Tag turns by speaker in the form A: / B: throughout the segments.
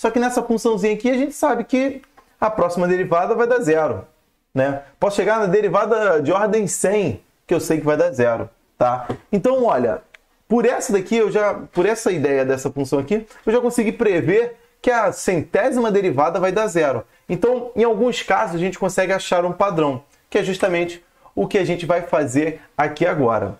A: Só que nessa funçãozinha aqui a gente sabe que a próxima derivada vai dar zero. Né? Posso chegar na derivada de ordem 100, que eu sei que vai dar zero. Tá? Então, olha, por essa daqui, eu já, por essa ideia dessa função aqui, eu já consegui prever que a centésima derivada vai dar zero. Então, em alguns casos, a gente consegue achar um padrão, que é justamente o que a gente vai fazer aqui agora.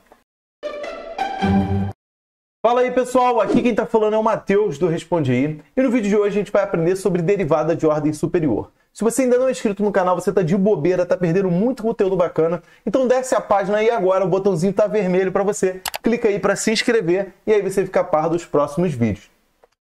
A: Fala aí pessoal, aqui quem está falando é o Matheus do Responde aí, e no vídeo de hoje a gente vai aprender sobre derivada de ordem superior. Se você ainda não é inscrito no canal, você está de bobeira, está perdendo muito conteúdo bacana, então desce a página aí agora, o botãozinho está vermelho para você, clica aí para se inscrever e aí você fica a par dos próximos vídeos.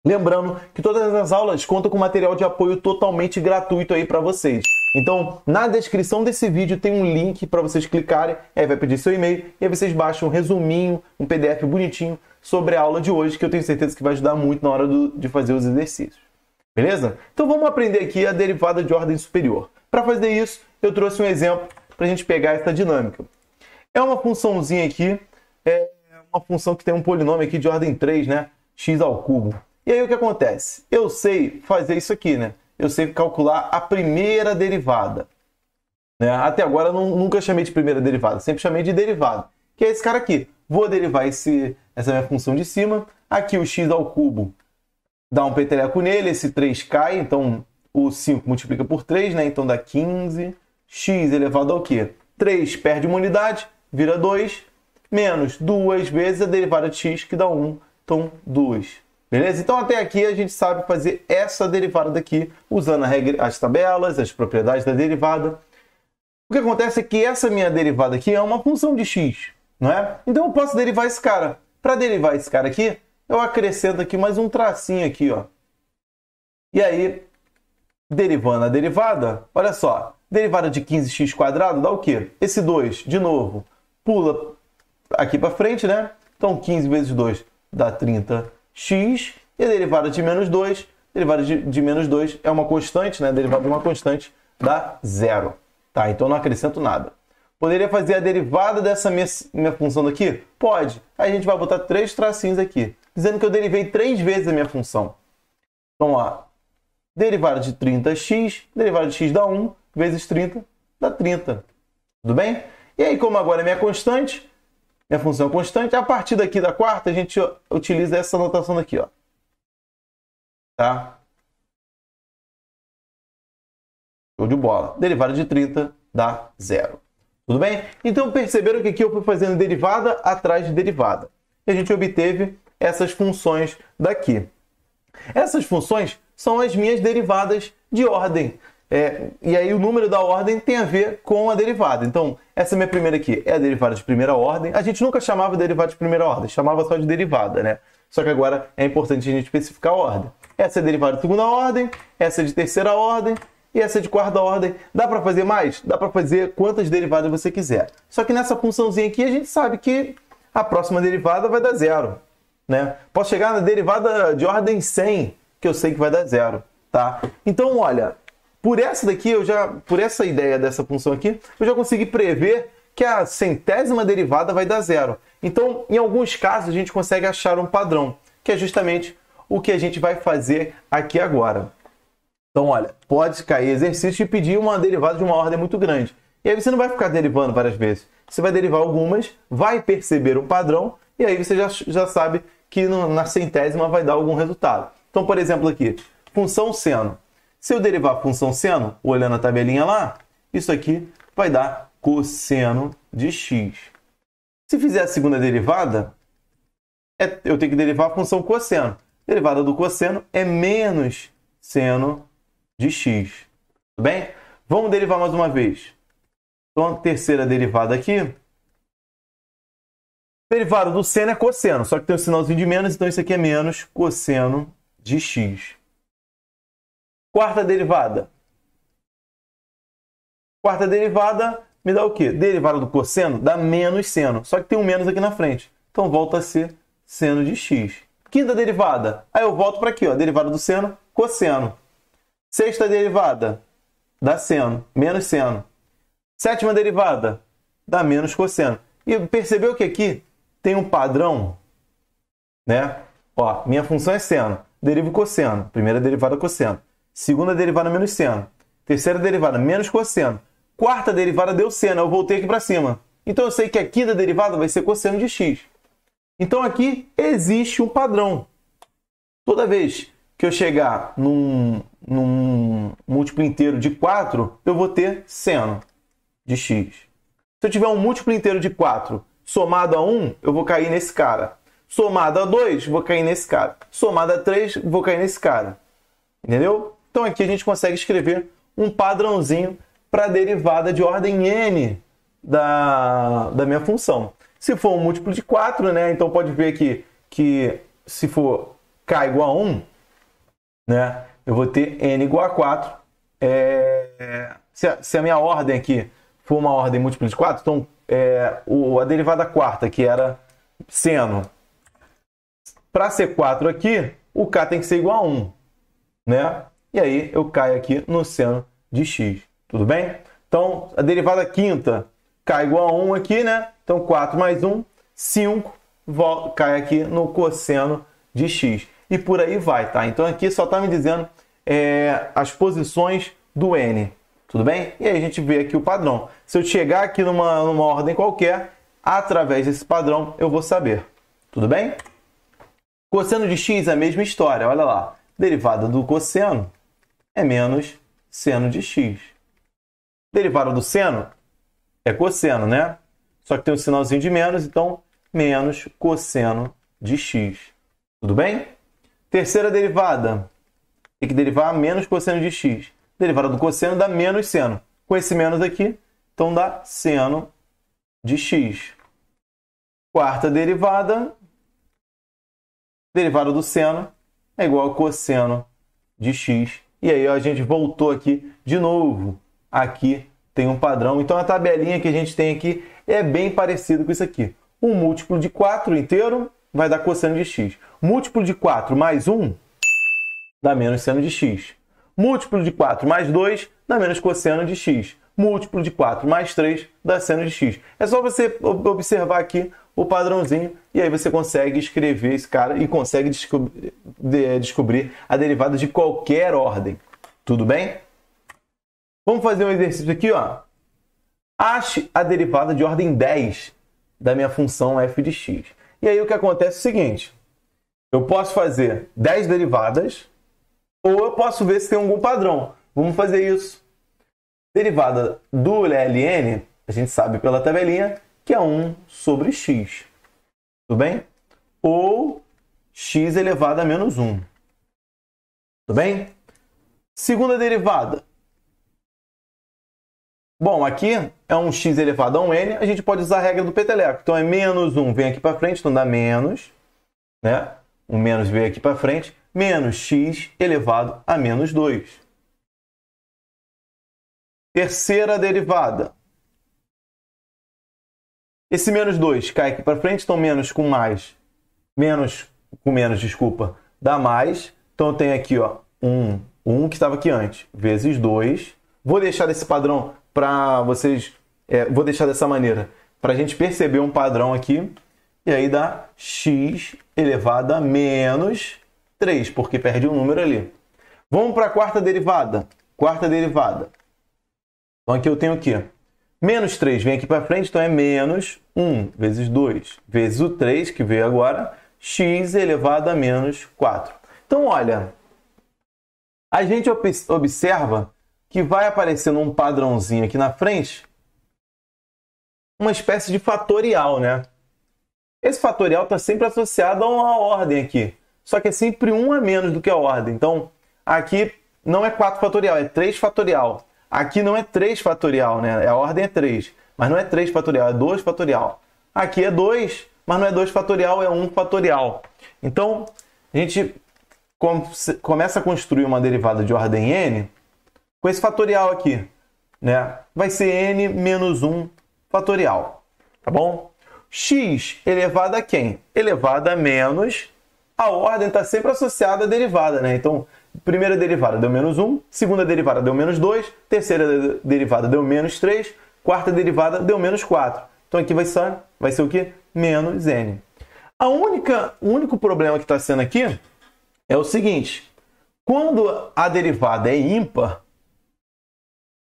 A: Lembrando que todas as aulas contam com material de apoio totalmente gratuito aí para vocês. Então, na descrição desse vídeo tem um link para vocês clicarem, aí vai pedir seu e-mail e aí vocês baixam um resuminho, um PDF bonitinho sobre a aula de hoje, que eu tenho certeza que vai ajudar muito na hora do, de fazer os exercícios. Beleza? Então vamos aprender aqui a derivada de ordem superior. Para fazer isso, eu trouxe um exemplo para a gente pegar essa dinâmica. É uma funçãozinha aqui, é uma função que tem um polinômio aqui de ordem 3, né? x ao cubo. E aí o que acontece? Eu sei fazer isso aqui, né? eu sei calcular a primeira derivada. Né? Até agora eu nunca chamei de primeira derivada, sempre chamei de derivada, que é esse cara aqui. Vou derivar esse, essa minha função de cima, aqui o x ao cubo dá um peteleco nele, esse 3 cai, então o 5 multiplica por 3, né? então dá 15, x elevado ao quê? 3 perde uma unidade, vira 2, menos 2 vezes a derivada de x, que dá 1, então 2. Beleza? Então até aqui a gente sabe fazer essa derivada daqui, usando regra, as tabelas, as propriedades da derivada. O que acontece é que essa minha derivada aqui é uma função de x, não é? Então eu posso derivar esse cara. Para derivar esse cara aqui, eu acrescento aqui mais um tracinho aqui, ó. E aí, derivando a derivada, olha só, derivada de 15 quadrado dá o quê? Esse 2, de novo, pula aqui para frente, né? Então 15 vezes 2 dá 30 x e a derivada de menos 2. Derivada de, de menos 2 é uma constante, né? A derivada de uma constante dá zero. Tá, então não acrescento nada. Poderia fazer a derivada dessa minha, minha função daqui? Pode. Aí a gente vai botar três tracinhos aqui, dizendo que eu derivei três vezes a minha função. Então, ó, derivada de 30x, derivada de x dá 1, vezes 30 dá 30. Tudo bem? E aí, como agora é minha constante, é função constante. A partir daqui da quarta, a gente utiliza essa notação daqui, ó. Tá? Show de bola. Derivada de 30 dá zero. Tudo bem? Então perceberam que aqui eu fui fazendo derivada atrás de derivada. E a gente obteve essas funções daqui. Essas funções são as minhas derivadas de ordem. É, e aí o número da ordem tem a ver com a derivada. Então, essa minha primeira aqui é a derivada de primeira ordem. A gente nunca chamava derivada de primeira ordem, chamava só de derivada, né? Só que agora é importante a gente especificar a ordem. Essa é derivada de segunda ordem, essa é de terceira ordem e essa é de quarta ordem. Dá para fazer mais? Dá para fazer quantas derivadas você quiser. Só que nessa funçãozinha aqui a gente sabe que a próxima derivada vai dar zero. Né? Posso chegar na derivada de ordem 100, que eu sei que vai dar zero. Tá? Então, olha, por essa daqui, eu já, por essa ideia dessa função aqui, eu já consegui prever que a centésima derivada vai dar zero. Então, em alguns casos, a gente consegue achar um padrão, que é justamente o que a gente vai fazer aqui agora. Então, olha, pode cair exercício e pedir uma derivada de uma ordem muito grande. E aí você não vai ficar derivando várias vezes. Você vai derivar algumas, vai perceber o padrão, e aí você já, já sabe que no, na centésima vai dar algum resultado. Então, por exemplo, aqui, função seno. Se eu derivar a função seno, olhando a tabelinha lá, isso aqui vai dar cosseno de x. Se fizer a segunda derivada, é, eu tenho que derivar a função cosseno. Derivada do cosseno é menos seno de x. Tudo bem? Vamos derivar mais uma vez. Então, a terceira derivada aqui. Derivada do seno é cosseno, só que tem um sinalzinho de menos, então isso aqui é menos cosseno de x. Quarta derivada. Quarta derivada me dá o quê? Derivada do cosseno dá menos seno. Só que tem um menos aqui na frente. Então volta a ser seno de x. Quinta derivada. Aí eu volto para aqui, ó, derivada do seno, cosseno. Sexta derivada dá seno, menos seno. Sétima derivada dá menos cosseno. E percebeu que aqui tem um padrão, né? Ó, minha função é seno, derivo cosseno, primeira derivada cosseno. Segunda derivada menos seno. Terceira derivada menos cosseno. Quarta derivada deu seno, eu voltei aqui para cima. Então eu sei que a quinta derivada vai ser cosseno de x. Então aqui existe um padrão. Toda vez que eu chegar num, num múltiplo inteiro de 4, eu vou ter seno de x. Se eu tiver um múltiplo inteiro de 4 somado a 1, eu vou cair nesse cara. Somado a 2, vou cair nesse cara. Somado a 3, vou cair nesse cara. Entendeu? Então aqui a gente consegue escrever um padrãozinho para a derivada de ordem n da, da minha função. Se for um múltiplo de 4, né, então pode ver aqui que se for k igual a 1, né, eu vou ter n igual a 4. É, se, a, se, a, minha ordem aqui for uma ordem múltipla de 4, então é, o, a derivada quarta, que era seno, para ser 4 aqui, o k tem que ser igual a 1. Né? e aí eu caio aqui no seno de x. Tudo bem? Então, a derivada quinta cai igual a 1 aqui, né? Então, 4 mais 1, 5, cai aqui no cosseno de x. E por aí vai, tá? Então, aqui só está me dizendo é, as posições do n. Tudo bem? E aí a gente vê aqui o padrão. Se eu chegar aqui numa, numa ordem qualquer, através desse padrão eu vou saber. Tudo bem? Cosseno de x é a mesma história, olha lá. Derivada do cosseno é menos seno de x. Derivada do seno é cosseno, né? Só que tem um sinalzinho de menos, então menos cosseno de x. Tudo bem? Terceira derivada. Tem que derivar menos cosseno de x. Derivada do cosseno dá menos seno. Com esse menos aqui, então dá seno de x. Quarta derivada. Derivada do seno é igual a cosseno de x e aí ó, a gente voltou aqui de novo. Aqui tem um padrão. Então a tabelinha que a gente tem aqui é bem parecida com isso aqui. Um múltiplo de 4 inteiro vai dar cosseno de x. Múltiplo de 4 mais 1 dá menos seno de x. Múltiplo de 4 mais 2 dá menos cosseno de x múltiplo de 4 mais 3 dá seno de x. É só você observar aqui o padrãozinho e aí você consegue escrever esse cara e consegue de é, descobrir a derivada de qualquer ordem. Tudo bem? Vamos fazer um exercício aqui, ó. Ache a derivada de ordem 10 da minha função f de x. E aí o que acontece é o seguinte: eu posso fazer 10 derivadas ou eu posso ver se tem algum padrão. Vamos fazer isso derivada do LN, a gente sabe pela tabelinha que é 1 sobre x. Tudo bem? Ou x elevado a menos 1. Tudo bem? Segunda derivada. Bom, aqui é um x elevado a 1n, a gente pode usar a regra do peteleco. Então é menos 1, vem aqui para frente, então dá menos, né? Um menos vem aqui para frente, menos x elevado a menos 2. Terceira derivada. Esse menos 2 cai aqui para frente, então menos com mais, menos com menos, desculpa, dá mais. Então eu tenho aqui ó, 1, um, 1 um que estava aqui antes, vezes 2. Vou deixar desse padrão para vocês, é, vou deixar dessa maneira, para a gente perceber um padrão aqui. E aí dá x elevado a menos 3, porque perde um número ali. Vamos para a quarta derivada. Quarta derivada. Então aqui eu tenho o quê? menos 3, vem aqui para frente, então é menos 1 vezes 2 vezes o 3, que veio agora, x elevado a menos 4. Então, olha, a gente observa que vai aparecendo um padrãozinho aqui na frente, uma espécie de fatorial, né? Esse fatorial está sempre associado a uma ordem aqui, só que é sempre 1 a menos do que a ordem. Então, aqui não é 4 fatorial, é 3 fatorial. Aqui não é 3 fatorial, né? A ordem é 3, mas não é 3 fatorial, é 2 fatorial. Aqui é 2, mas não é 2 fatorial, é 1 fatorial. Então, a gente começa a construir uma derivada de ordem n com esse fatorial aqui, né? Vai ser n menos 1 fatorial, tá bom? x elevado a quem? Elevado a menos. A ordem está sempre associada à derivada, né? Então, Primeira derivada deu menos 1, segunda derivada deu menos 2, terceira derivada deu menos 3, quarta derivada deu menos 4. Então aqui vai ser, vai ser o que? Menos n. A única, o único problema que está sendo aqui é o seguinte: quando a derivada é ímpar,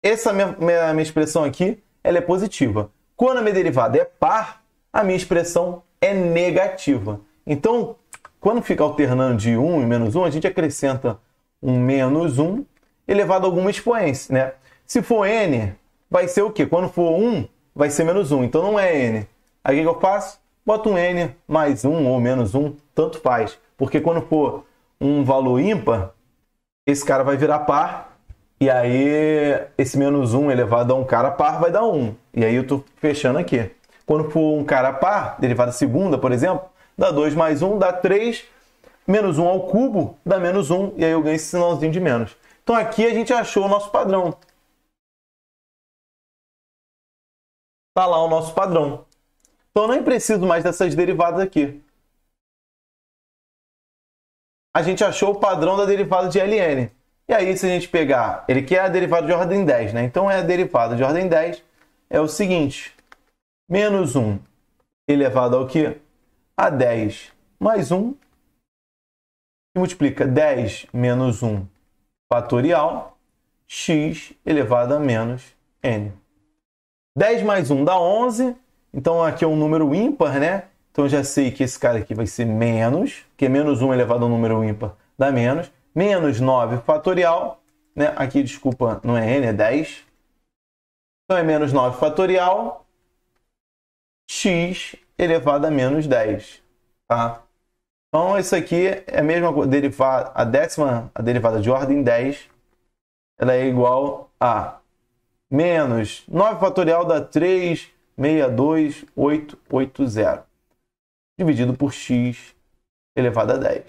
A: essa minha, minha, minha expressão aqui ela é positiva. Quando a minha derivada é par, a minha expressão é negativa. Então, quando fica alternando de 1 e menos 1, a gente acrescenta 1 menos 1 elevado a alguma expoência, né? Se for n, vai ser o quê? Quando for 1, vai ser menos 1, então não é n. Aí o que eu faço? Boto um n mais 1 ou menos 1, tanto faz. Porque quando for um valor ímpar, esse cara vai virar par, e aí esse menos 1 elevado a um cara par vai dar 1. E aí eu estou fechando aqui. Quando for um cara par, derivada segunda, por exemplo, dá 2 mais 1, dá 3, menos 1 ao cubo dá menos 1, e aí eu ganho esse sinalzinho de menos. Então aqui a gente achou o nosso padrão. Está lá o nosso padrão. Então eu nem preciso mais dessas derivadas aqui. A gente achou o padrão da derivada de Ln. E aí se a gente pegar, ele quer é a derivada de ordem 10, né? Então é a derivada de ordem 10 é o seguinte, menos 1 elevado ao que? A 10 mais 1 e multiplica 10 menos 1 fatorial x elevado a menos n. 10 mais 1 dá 11, então aqui é um número ímpar, né? Então já sei que esse cara aqui vai ser menos, porque menos 1 elevado a um número ímpar dá menos, menos 9 fatorial, né? Aqui, desculpa, não é n, é 10. Então é menos 9 fatorial, x elevado a menos 10, tá? Então, isso aqui é a mesma derivada, a décima, a derivada de ordem 10, ela é igual a menos 9 fatorial da 3,62880, dividido por x elevado a 10.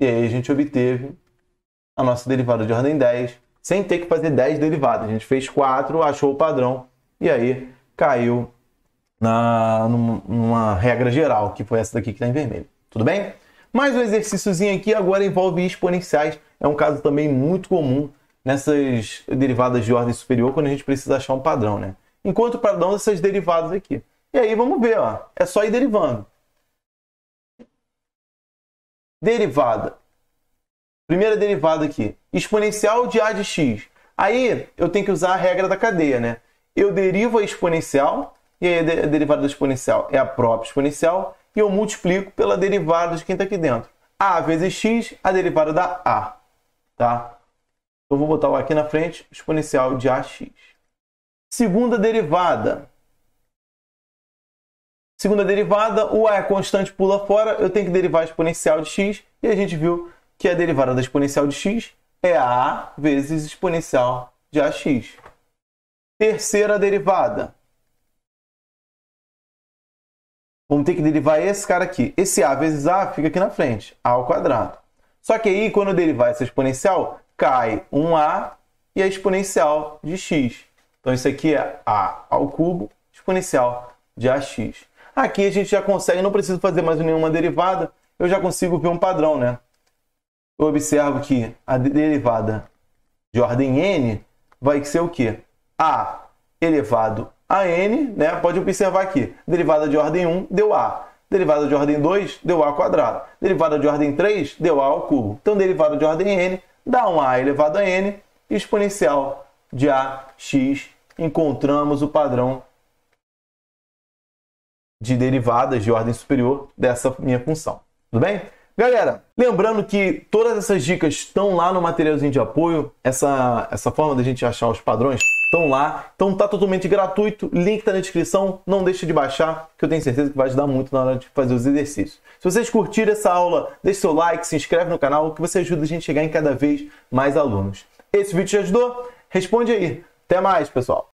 A: E aí a gente obteve a nossa derivada de ordem 10, sem ter que fazer 10 derivadas. A gente fez 4, achou o padrão e aí caiu na, numa regra geral, que foi essa daqui que está em vermelho. Tudo bem? Mais um exercíciozinho aqui agora envolve exponenciais. É um caso também muito comum nessas derivadas de ordem superior quando a gente precisa achar um padrão, né? Enquanto o padrão dessas derivadas aqui. E aí vamos ver, ó. É só ir derivando. Derivada. Primeira derivada aqui. Exponencial de A de x. Aí eu tenho que usar a regra da cadeia, né? Eu derivo a exponencial, e aí a derivada da exponencial é a própria exponencial e eu multiplico pela derivada de quem está aqui dentro. A vezes x, a derivada da A. Tá? Então, eu vou botar o aqui na frente, exponencial de AX. Segunda derivada. Segunda derivada, o A é constante, pula fora, eu tenho que derivar a exponencial de x, e a gente viu que a derivada da exponencial de x é a, a vezes exponencial de ax. Terceira derivada. Vamos ter que derivar esse cara aqui. Esse a vezes a fica aqui na frente, a ao quadrado. Só que aí, quando derivar essa exponencial, cai um a e a exponencial de x. Então, isso aqui é a ao cubo exponencial de ax. Aqui a gente já consegue, não preciso fazer mais nenhuma derivada, eu já consigo ver um padrão, né? Eu observo que a derivada de ordem n vai ser o quê? a elevado a n, né, pode observar aqui, derivada de ordem 1 deu a. Derivada de ordem 2 deu a ao quadrado. Derivada de ordem 3 deu a ao cubo. Então, derivada de ordem n dá um a elevado a n exponencial de a x Encontramos o padrão de derivadas de ordem superior dessa minha função. Tudo bem? Galera, lembrando que todas essas dicas estão lá no materialzinho de apoio. Essa, essa forma da gente achar os padrões estão lá. Então tá totalmente gratuito, link tá na descrição, não deixe de baixar, que eu tenho certeza que vai ajudar muito na hora de fazer os exercícios. Se vocês curtiram essa aula, deixe seu like, se inscreve no canal, que você ajuda a gente a chegar em cada vez mais alunos. Esse vídeo te ajudou? Responde aí. Até mais, pessoal!